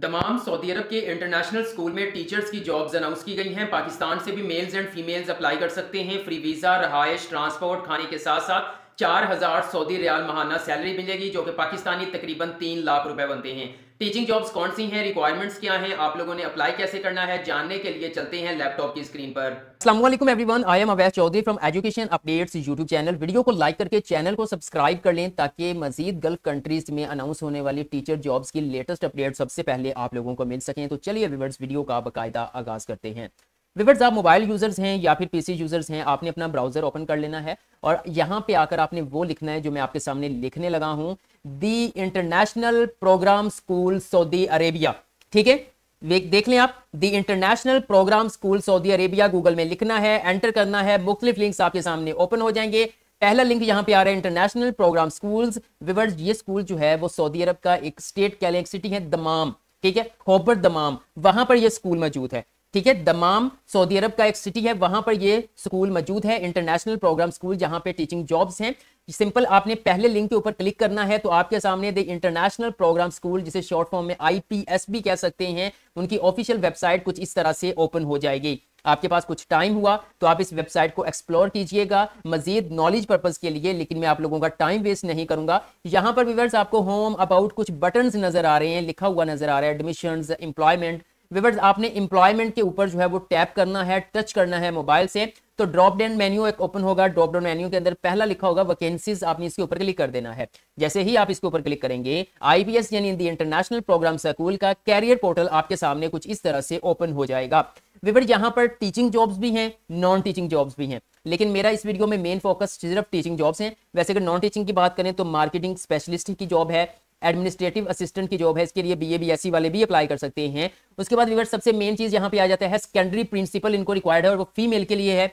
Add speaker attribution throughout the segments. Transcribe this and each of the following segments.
Speaker 1: दमाम सऊदी अरब के इंटरनेशनल स्कूल में टीचर्स की जॉब्स अनाउंस की गई हैं पाकिस्तान से भी मेल्स एंड फीमेल्स अप्लाई कर सकते हैं फ्री वीज़ा रहायश ट्रांसपोर्ट खाने के साथ साथ चार हज़ार सऊदी रियाल महाना सैलरी मिलेगी जो कि पाकिस्तानी तकरीबन तीन लाख रुपए बनते हैं टीचिंग जॉब्स कौन सी हैं रिक्वायरमेंट्स क्या हैं आप लोगों ने अप्लाई कैसे करना है जानने के लिए चलते हैं लैपटॉप की स्क्रीन पर असलम everyone I am Awais Chaudhry from education updates YouTube channel video को लाइक करके चैनल को सब्सक्राइब कर लें ताकि मजीद गल्फ कंट्रीज में अनाउंस होने वाली टीचर जॉब्स की लेटेस्ट अपडेट सबसे पहले आप लोगों को मिल सकें तो चलिए वीडियो का बाकायदा आगाज करते हैं विवर्स आप मोबाइल यूजर्स हैं या फिर पीसी यूजर्स हैं आपने अपना ब्राउजर ओपन कर लेना है और यहाँ पे आकर आपने वो लिखना है जो मैं आपके सामने लिखने लगा हूँ the international program school Saudi Arabia ठीक है देख लें आप the international program school Saudi Arabia Google में लिखना है एंटर करना है मुख्तलिफ लिंक्स आपके सामने ओपन हो जाएंगे पहला लिंक यहाँ पे आ रहा है इंटरनेशनल प्रोग्राम स्कूल विवर्स ये स्कूल जो है वो सऊदी अरब का एक स्टेट कह लें सिटी है दमाम ठीक है होबर दमाम वहां पर ये स्कूल मौजूद है ठीक है दमाम सऊदी अरब का एक सिटी है वहां पर ये स्कूल मौजूद है इंटरनेशनल प्रोग्राम स्कूल जहां पे टीचिंग जॉब्स हैं सिंपल आपने पहले लिंक के ऊपर क्लिक करना है तो आपके सामने द इंटरनेशनल प्रोग्राम स्कूल जिसे शॉर्ट फॉर्म में आईपीएस भी कह सकते हैं उनकी ऑफिशियल वेबसाइट कुछ इस तरह से ओपन हो जाएगी आपके पास कुछ टाइम हुआ तो आप इस वेबसाइट को एक्सप्लोर कीजिएगा मजीद नॉलेज पर्पज के लिए लेकिन मैं आप लोगों का टाइम वेस्ट नहीं करूंगा यहाँ पर व्यूवर्स आपको होम अबाउट कुछ बटन नजर आ रहे हैं लिखा हुआ नजर आ रहा है एडमिशन एम्प्लॉयमेंट विवर्स आपने एम्प्लॉयमेंट के ऊपर जो है वो टैप करना है टच करना है मोबाइल से तो ड्रॉप डाउन मेन्यू एक ओपन होगा ड्रॉप डाउन मेन्यू के अंदर पहला लिखा होगा वैकेंसीज आपने इसके ऊपर क्लिक कर देना है जैसे ही आप इसके ऊपर क्लिक करेंगे आईपीएस यानी इंटरनेशनल प्रोग्राम स्कूल का कैरियर पोर्टल आपके सामने कुछ इस तरह से ओपन हो जाएगा विवर यहाँ पर टीचिंग जॉब्स भी हैं नॉन टीचिंग जॉब्स भी हैं लेकिन मेरा इस वीडियो में मेन फोकस सिर्फ टीचिंग जॉब्स हैं वैसे अगर नॉन टीचिंग की बात करें तो मार्केटिंग स्पेशलिस्ट की जॉब है एडमिनिस्ट्रेटिव असिस्टेंट की जॉब है इसके लिए B A B S C वाले भी अप्लाई कर सकते हैं उसके बाद विवर्स सबसे मेन चीज़ यहाँ पे आ जाता है सेकेंडरी प्रिंसिपल इनको रिक्वायर्ड है और वो फीमेल के लिए है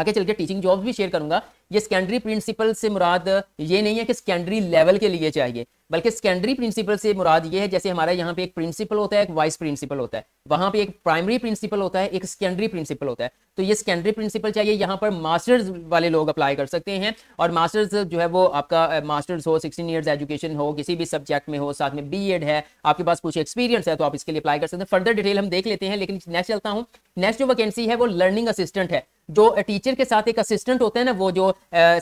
Speaker 1: आगे चल के टीचिंग जॉब भी शेयर करूंगा ये सेकेंडरी प्रिंसिपल से मुराद ये नहीं है कि सेकेंडरी लेवल के लिए चाहिए बल्कि सेकेंडरी प्रिंसिपल से मुराद ये है जैसे हमारे यहाँ पे एक प्रिंसिपल होता है एक वाइस प्रिंसिपल होता है वहाँ पे एक प्राइमरी प्रिंसिपल होता है एक सेकेंडरी प्रिंसिपल होता है तो ये सेकेंडरी प्रिंसिपल चाहिए यहाँ पर मास्टर्स वाले लोग अप्लाई कर सकते हैं और मास्टर्स जो है वो आपका मास्टर्स हो सिक्सटीन ईयर्स एजुकेशन हो किसी भी सब्जेक्ट में हो साथ में बी है आपके पास कुछ एक्सपीरियंस है तो आप इसके लिए अप्लाई कर सकते हैं फर्दर डिटेल हम देख लेते हैं लेकिन नेक्स्ट चलता हूँ नेक्स्ट जो वैकेंसी है वो लर्निंग असिस्टेंट है जो टीचर के साथ एक असिस्टेंट होता है ना वो जो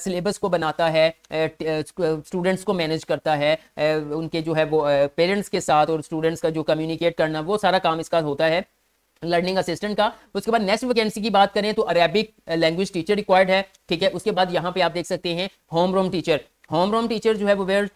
Speaker 1: सिलेबस को बनाता है स्टूडेंट्स को मैनेज करता है उनके जो है वो पेरेंट्स के साथ और स्टूडेंट्स का जो कम्युनिकेट करना वो सारा काम इसका होता है लर्निंग असिस्टेंट का उसके बाद नेक्स्ट वैकेंसी की बात करें तो अरेबिक लैंग्वेज टीचर रिक्वायर्ड है ठीक है उसके बाद यहाँ पे आप देख सकते हैं home room teacher home room teacher जो है वो वेयर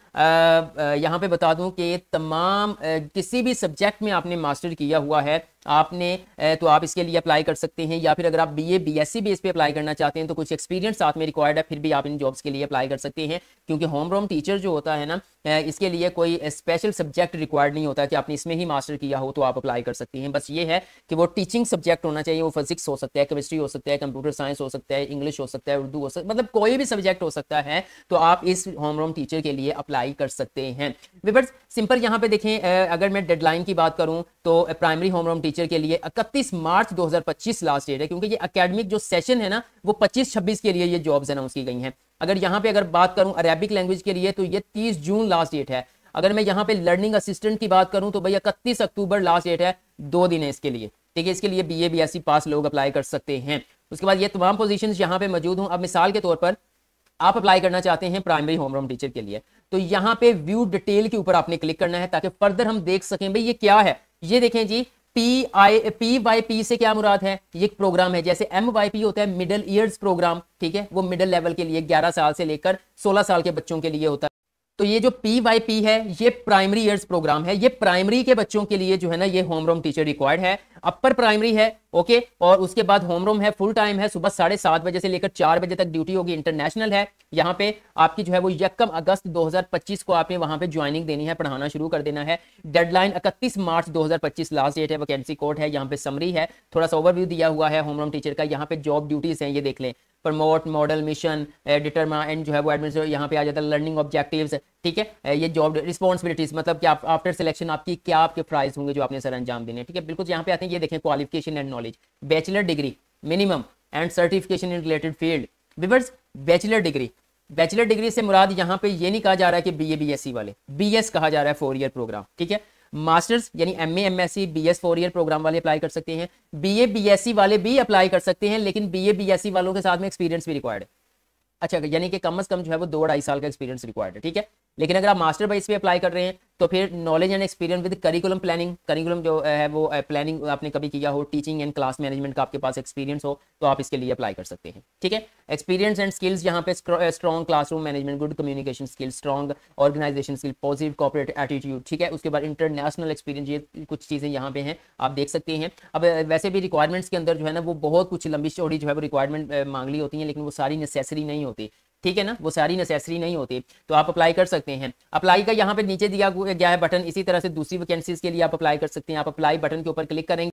Speaker 1: यहाँ पे बता दूं कि तमाम आ, किसी भी सब्जेक्ट में आपने मास्टर किया हुआ है आपने तो आप इसके लिए अप्लाई कर सकते हैं या फिर अगर आप B A B S C base पे अप्लाई करना चाहते हैं तो कुछ एक्सपीरियंस साथ में रिक्वायर्ड है फिर भी आप इन जॉब्स के लिए अप्लाई कर सकते हैं क्योंकि होम रोम टीचर जो होता है ना इसके लिए कोई स्पेशल सब्जेक्ट रिक्वायर्ड नहीं होता कि आपने इसमें ही मास्टर किया हो तो आप अप्लाई कर सकते हैं बस ये है कि वो टीचिंग सब्जेक्ट होना चाहिए वो फिजिक्स हो सकता है केमिस्ट्री हो सकता है कंप्यूटर साइंस हो सकता है इंग्लिश हो सकता है उर्दू हो सकता है मतलब कोई भी सब्जेक्ट हो सकता है तो आप इस होम रोम टीचर के लिए अप्लाई कर सकते हैं विवर्स सिंपल यहाँ पे देखें अगर मैं डेडलाइन की बात करूँ तो primary home room teacher teacher के लिए इकतीस मार्च 2025 लास्ट डेट है क्योंकि ये अकेडमिक जो सेशन है ना वो 25-26 के लिए ये जॉब्स अनाउंस की गई हैं अगर यहाँ पे अगर बात करूँ अरेबिक लैंग्वेज के लिए तो ये 30 जून लास्ट डेट है अगर मैं यहाँ पे लर्निंग असिस्टेंट की बात करूँ तो भाई इकतीस अक्टूबर लास्ट डेट है दो दिन है इसके लिए ठीक है इसके लिए B A B S C pass लोग अप्लाई कर सकते हैं उसके बाद ये तमाम पोजिशन यहाँ पे मौजूद हूँ अब मिसाल के तौर पर आप अप्लाई करना चाहते हैं प्राइमरी होम रूम टीचर के लिए तो यहाँ पे व्यू डिटेल के ऊपर आपने क्लिक करना है ताकि फर्दर हम देख सकें भाई ये क्या है ये देखें G P I P Y P से क्या मुराद है ये प्रोग्राम है जैसे एम वाई पी होता है मिडिल ईयर्स प्रोग्राम ठीक है वो मिडिल लेवल के लिए 11 साल से लेकर 16 साल के बच्चों के लिए होता है तो ये जो पी वाई पी है ये प्राइमरी ईयर्स प्रोग्राम है ये प्राइमरी के बच्चों के लिए जो है ना ये होम रोम टीचर रिक्वायर्ड है अपर प्राइमरी है ओके और उसके बाद होम रोम है फुल टाइम है सुबह साढ़े सात बजे से लेकर चार बजे तक ड्यूटी होगी इंटरनेशनल है यहाँ पे आपकी जो है वो यकम अगस्त 2025 को आपने वहां पे ज्वाइनिंग देनी है पढ़ाना शुरू कर देना है डेडलाइन इकतीस मार्च पच्चीस लास्ट डेट है वैकेंसी कोर्ट है यहाँ पे समरी है थोड़ा सा ओवरव्यू दिया हुआ है होम रोम टीचर का यहाँ पे जॉब ड्यूटीज है ये देख लें promote model mission editor and जो है वो एडमिनिस्ट्रेटर यहाँ पे आ जाता है लर्निंग ऑब्जेक्टिव्स ठीक है uh, ये जॉब रिस्पॉन्सिबिलिटीज मतलब कि आप आफ्टर सिलेक्शन आपकी क्या आपके प्राइस होंगे जो आपने सर अंजाम देने ठीक है बिल्कुल यहाँ पे आते हैं ये देखें qualification and knowledge bachelor degree minimum and certification in related field viewers bachelor degree bachelor degree से मुराद यहाँ पे ये नहीं कहा जा रहा है कि B A B S C वाले बी एस कहा जा रहा है फोर ईयर प्रोग्राम ठीक है मास्टर्स यानी M A M S C B S four year program वाले अप्लाई कर सकते हैं B A B S C वाले भी अप्लाई कर सकते हैं लेकिन B A B S C वालों के साथ में एक्सपीरियंस भी रिक्वायर्ड है अच्छा यानी कि कम अज कम जो है वो दो ढाई साल का एक्सपीरियंस रिक्वायर्ड है ठीक है लेकिन अगर आप मास्टर बेस पे अप्लाई कर रहे हैं तो फिर knowledge and experience with curriculum planning curriculum जो है वो प्लानिंग आपने कभी किया हो टीचिंग एंड क्लास मैनेजमेंट का आपके पास एक्सपीरियंस हो तो आप इसके लिए अप्लाई कर सकते हैं ठीक है एक्सपीरियंस एंड स्किल्स यहाँ पे strong classroom management good communication skill strong organization skill positive cooperate attitude ठीक है उसके बाद इंटरनेशनल एक्सपीरियंस ये कुछ चीज़ें यहाँ पे हैं आप देख सकते हैं अब वैसे भी रिक्वायरमेंट्स के अंदर जो है ना वो बहुत कुछ लंबी चौड़ी जो है वो रिक्वायरमेंट मांग होती है लेकिन वो सारी नेसेसरी नहीं होती ठीक है ना वो सारी नेसेसरी नहीं होती तो आप अप्लाई कर सकते हैं अप्लाई का यहाँ पे नीचे दिया गया है बटन इसी तरह से दूसरी वैकेंसीज के लिए आप अप्लाई कर सकते हैं आप अप्लाई बटन के ऊपर क्लिक करेंगे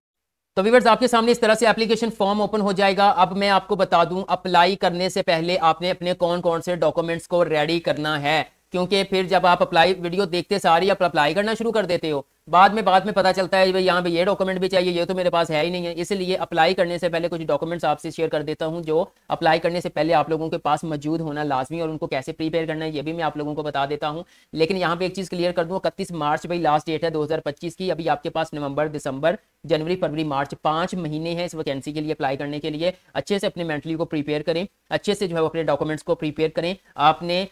Speaker 1: तो व्यूवर्स आपके सामने इस तरह से एप्लीकेशन फॉर्म ओपन हो जाएगा अब मैं आपको बता दूं अप्लाई करने से पहले आपने अपने कौन कौन से डॉक्यूमेंट्स को रेडी करना है क्योंकि फिर जब आप अप्लाई वीडियो देखते सारी आप अप्लाई करना शुरू कर देते हो बाद में बाद में पता चलता है भाई यहाँ पे ये डॉक्यूमेंट भी चाहिए ये तो मेरे पास है ही नहीं है इसलिए अप्लाई करने से पहले कुछ डॉक्यूमेंट्स आपसे शेयर कर देता हूँ जो अप्लाई करने से पहले आप लोगों के पास मौजूद होना लाजमी और उनको कैसे प्रीपेयर करना है ये भी मैं आप लोगों को बता देता हूँ लेकिन यहाँ पे एक चीज़ क्लियर कर दूँ इकतीस मार्च भाई लास्ट डेट है दो की अभी आपके पास नवंबर दिसंबर जनवरी फरवरी मार्च पाँच महीने हैं इस वैकेंसी के लिए अप्लाई करने के लिए अच्छे से अपने मेंटली को प्रिपेयर करें अच्छे से जो है वो अपने डॉक्यूमेंट्स को प्रिपेयर करें आपने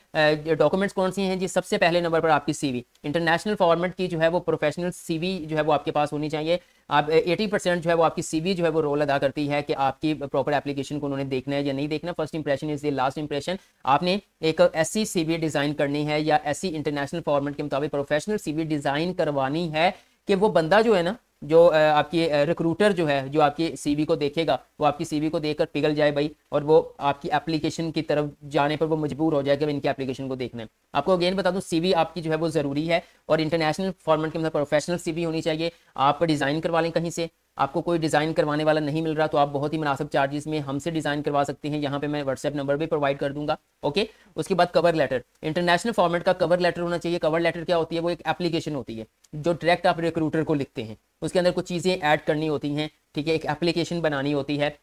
Speaker 1: डॉक्यूमेंट्स कौन सी हैं जी सबसे पहले नंबर पर आपकी सीवी इंटरनेशनल फॉर्मेट की जो है वो प्रोफेशनल सीवी जो है वो आपके पास होनी चाहिए आप एटी परसेंट जो है वो आपकी सीवी जो है वो रोल अदा करती है कि आपकी प्रॉपर एप्लीकेशन को उन्होंने देखना है या नहीं देखना first impression is the last impression आपने एक ऐसी सीवी डिज़ाइन करनी है या ऐसी इंटरनेशनल फॉर्मेट के मुताबिक प्रोफेशनल सीवी डिज़ाइन करवानी है कि वो बंदा जो है ना जो आपकी रिक्रूटर जो है जो आपकी सीवी को देखेगा वो आपकी सीवी को देखकर पिघल जाए भाई और वो आपकी एप्लीकेशन की तरफ जाने पर वो मजबूर हो जाएगा इनकी एप्लीकेशन को देखना है आपको अगेन बता दूं सीवी आपकी जो है वो ज़रूरी है और इंटरनेशनल फॉर्मेट के मतलब प्रोफेशनल सीवी होनी चाहिए आप डिज़ाइन करवा लें कहीं से आपको कोई डिज़ाइन करवाने वाला नहीं मिल रहा तो आप बहुत ही मुनासिब चार्जेस में हमसे डिज़ाइन करवा सकते हैं यहाँ पे मैं व्हाट्सएप नंबर भी प्रोवाइड कर दूंगा ओके उसके बाद कवर लेटर इंटरनेशनल फॉर्मेट का कवर लेटर होना चाहिए कवर लेटर क्या होती है वो एक एप्लीकेशन होती है जो डायरेक्ट आप रिक्रूटर को लिखते हैं उसके अंदर कुछ चीज़ें ऐड करनी होती हैं ठीक है एक एप्लीकेशन बनानी होती है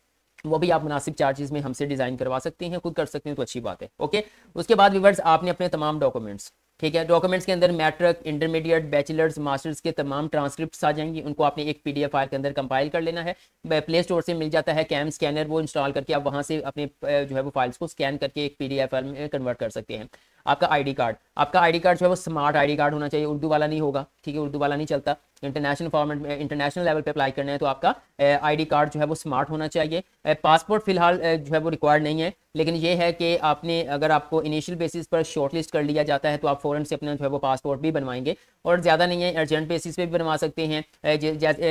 Speaker 1: वो भी आप मुनासिब चार्जेस में हमसे डिज़ाइन करवा सकते हैं खुद कर सकते हैं तो अच्छी बात है ओके उसके बाद विवर्स आपने अपने तमाम डॉक्यूमेंट्स ठीक है डॉक्यूमेंट्स के अंदर मैट्रिक इंटरमीडिएट बैचलर्स मास्टर्स के तमाम ट्रांसक्रिप्ट आ जाएंगी उनको आपने एक पी फाइल के अंदर कंपाइल कर लेना है प्ले स्टोर से मिल जाता है कैम स्कैनर वो इंस्टॉल करके आप वहाँ से अपने जो है वो फाइल्स को स्कैन करके एक पी फाइल में कन्वर्ट कर सकते हैं आपका आईडी कार्ड आपका आईडी कार्ड जो है वो स्मार्ट आईडी कार्ड होना चाहिए उर्दू वाला नहीं होगा ठीक है उर्दू वाला नहीं चलता इंटरनेशनल फॉर्मेट में इंटरनेशनल लेवल पे अप्लाई करना है तो आपका आईडी कार्ड जो है वो स्मार्ट होना चाहिए पासपोर्ट फिलहाल जो है वो रिक्वायर्ड नहीं है लेकिन ये है कि आपने अगर आपको इनिशियल बेसिस पर शॉर्ट लिस्ट कर लिया जाता है तो आप फ़ौरन से अपना जो है वो पासपोर्ट भी बनवाएंगे और ज़्यादा नहीं है अर्जेंट बेसिस पे भी बनवा सकते हैं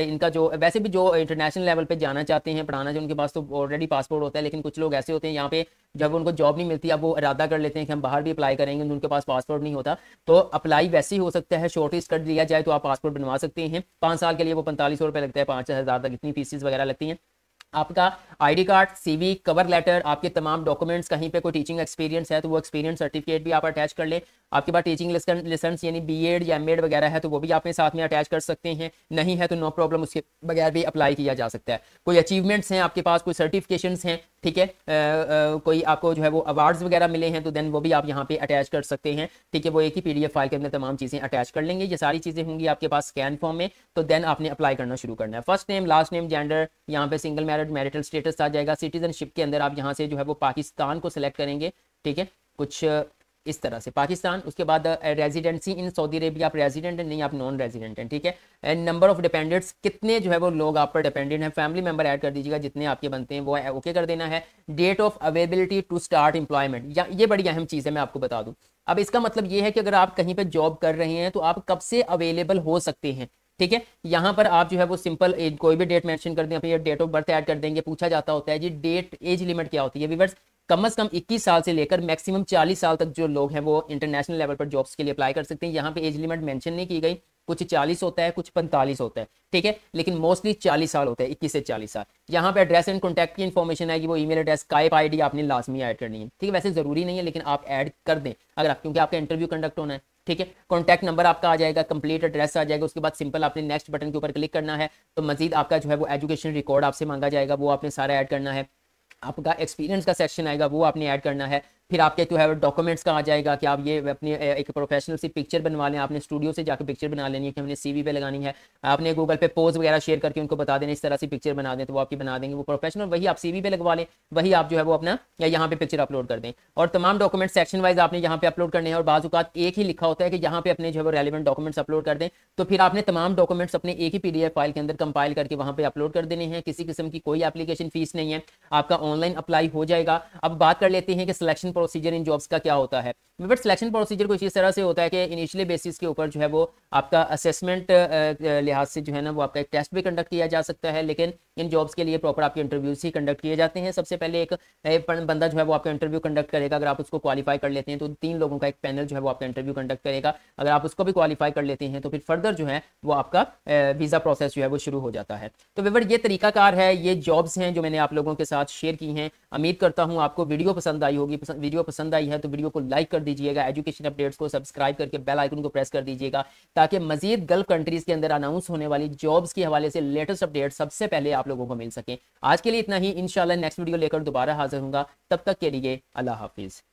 Speaker 1: इनका जो वैसे भी जो इंटरनेशनल लेवल पर जाना चाहते हैं पढ़ाना जो उनके पास तो ऑलरेडी पासपोर्ट होता है लेकिन कुछ लोग ऐसे होते हैं यहाँ पे जब उनको जॉब नहीं मिलती अब वो इरादा कर लेते हैं कि हम बाहर भी अप्लाई करेंगे उनके पास पासपोर्ट नहीं होता तो अप्लाई वैसे ही हो सकता है शॉर्ट लिस्ट कर लिया जाए तो आप पासपोर्ट बनवा सकते हैं गए हैं पाँच साल के लिए वो पैंतालीस सौ रुपये लगता है पाँच हज़ार तक इतनी फीसिस वगैरह लगती हैं आपका ID card CV cover letter आपके तमाम डॉक्यूमेंट्स कहीं पे कोई टीचिंग एक्सपीरियंस है तो वो एक्सपीरियंस सर्टिफिकेट भी आप अटैच कर लें आपके पास टीचिंग लाइसेंस यानी एड या एम वगैरह है तो वो भी आपने साथ में अटैच कर सकते हैं नहीं है तो नो प्रॉब्लम उसके बगैर भी अप्लाई किया जा सकता है कोई अचीवमेंट्स हैं आपके पास कोई सर्टिफिकेशन हैं ठीक है आ, आ, कोई आपको जो है वो अवार्ड्स वगैरह मिले हैं तो देन वो भी आप यहाँ पे अटैच कर सकते हैं ठीक है वो एक ही पीडीएफ फाइल के अंदर तमाम चीज़ें अटैच कर लेंगे ये सारी चीज़ें होंगी आपके पास स्कैन फॉर्म में तो देन आपने अप्लाई करना शुरू करना है first name last name gender यहाँ पे सिंगल मैरिड मैरिटल स्टेटस आ जाएगा सिटीजनशिप के अंदर आप यहाँ से जो है वो पाकिस्तान को सिलेक्ट करेंगे ठीक है कुछ इस तरह से पाकिस्तान उसके बाद रेजिडेंसी इन सऊदी अरेबिया आप रेजिडेंट हैं नहीं आप नॉन रेजिडेंट हैं ठीक है एंड नंबर ऑफ डिपेंडेंट्स कितने जो है वो लोग आप पर डिपेंडेंट हैं फैमिली मेंबर ऐड कर दीजिएगा जितने आपके बनते हैं वो ओके okay कर देना है date of availability to start employment या ये बड़ी अहम चीज़ है मैं आपको बता दूँ अब इसका मतलब ये है कि अगर आप कहीं पर जॉब कर रहे हैं तो आप कब से अवेलेबल हो सकते हैं ठीक है यहाँ पर आप जो है वो सिंपल कोई भी डेट मेंशन कर दें अपनी डेट ऑफ बर्थ ऐड कर देंगे पूछा जाता होता है जी डेट एज लिमिट क्या होती है विवर्स कम से कम 21 साल से लेकर मैक्सिमम 40 साल तक जो लोग हैं वो इंटरनेशनल लेवल पर जॉब्स के लिए अप्लाई कर सकते हैं यहाँ पे एज लिमिट मेंशन नहीं की गई कुछ 40 होता है कुछ 45 होता है ठीक है लेकिन मोस्टली 40 साल होता है 21 से 40 साल यहाँ पे एड्रेस एंड कॉन्टैक्ट की इन्फॉर्मेशन आएगी वो ईमेल एड्रेस काइप आईडी आपने लाजमी ऐड करनी है ठीक है वैसे ज़रूरी नहीं है लेकिन आप ऐड कर दें अगर आप क्योंकि आपका इंटरव्यू कंडक्ट होना है ठीक है कॉन्टैक्ट नंबर आपका आ जाएगा कंप्लीट एड्रेस आ जाएगा उसके बाद सिंपल आपने नेक्स्ट बटन के ऊपर क्लिक करना है तो मजीद आपका जो है वो एजुकेशन रिकॉर्ड आपसे मांगा जाएगा वो आपने सारा ऐड करना है आपका एक्सपीरियंस का सेक्शन आएगा वो आपने ऐड करना है फिर आपके जो है डॉक्यूमेंट्स का आ जाएगा कि आप ये अपने एक प्रोफेशनल सी पिक्चर बनवा लें आपने स्टूडियो से जाकर पिक्चर बना लेनी है कि हमने सीवी पे लगानी है आपने गूगल पे पोज वगैरह शेयर करके उनको बता देना इस तरह से पिक्चर बना दें तो वो आपकी बना देंगे वो प्रोफेशनल वही आप सीवी पे लगवा लें वही आप जो है वो अपना या यहाँ पे पिक्चर अपलोड कर दें और तमाम डॉक्यूमेंट सेक्शन वाइज आपने यहाँ पे अपलोड करने हैं और बाजूकात एक ही लिखा होता है कि यहाँ पे अपने जो है वो रेलिवेंट डॉक्यूमेंट्स अपलोड कर दें तो फिर आपने तमाम डॉक्यूमेंट्स अपने एक ही पी फाइल के अंदर कंपाइल करके वहाँ पे अपलोड कर देने हैं किसी किस्म की कोई एप्लीकेशन फीस नहीं है आपका ऑनलाइन अप्लाई हो जाएगा अब बात कर लेते हैं कि सिलेक्शन प्रोसीजर इन जॉब्स का क्या होता है विवर सिलेक्शन प्रोसीजर कुछ इस तरह से होता है कि इनिशियली बेसिस के ऊपर जो है वो आपका असेसमेंट लिहाज से जो है ना वो आपका एक टेस्ट भी कंडक्ट किया जा सकता है लेकिन इन जॉब्स के लिए प्रॉपर आपके इंटरव्यूज ही कंडक्ट किए जाते हैं सबसे पहले एक, बंदा जो है वो आपका इंटरव्यू कंडक्ट करेगा अगर आप उसको क्वालिफाई कर लेते हैं तो तीन लोगों का एक पैनल जो है वो आपका इंटरव्यू कंडक्ट करेगा अगर आप उसको भी क्वालिफाई कर लेते हैं तो फिर फर्दर जो है वो आपका वीज़ा प्रोसेस जो है वो शुरू हो जाता है तो विवर ये तरीकाकार है ये जॉब्स हैं जो मैंने आप लोगों के साथ शेयर की हैं उम्मीद करता हूँ आपको वीडियो पसंद आई होगी वीडियो पसंद आई है तो वीडियो को लाइक कर दीजिएगा एजुकेशन अपडेट्स को सब्सक्राइब करके बेल आइकन को प्रेस कर दीजिएगा ताकि मजीद गल्फ कंट्रीज के अंदर अनाउंस होने वाली जॉब्स के हवाले से लेटेस्ट अपडेट सबसे पहले आप लोगों को मिल सके आज के लिए इतना ही इनशाला नेक्स्ट वीडियो लेकर दोबारा हाजिर होंगे तब तक के लिए अल्लाह हाफिज़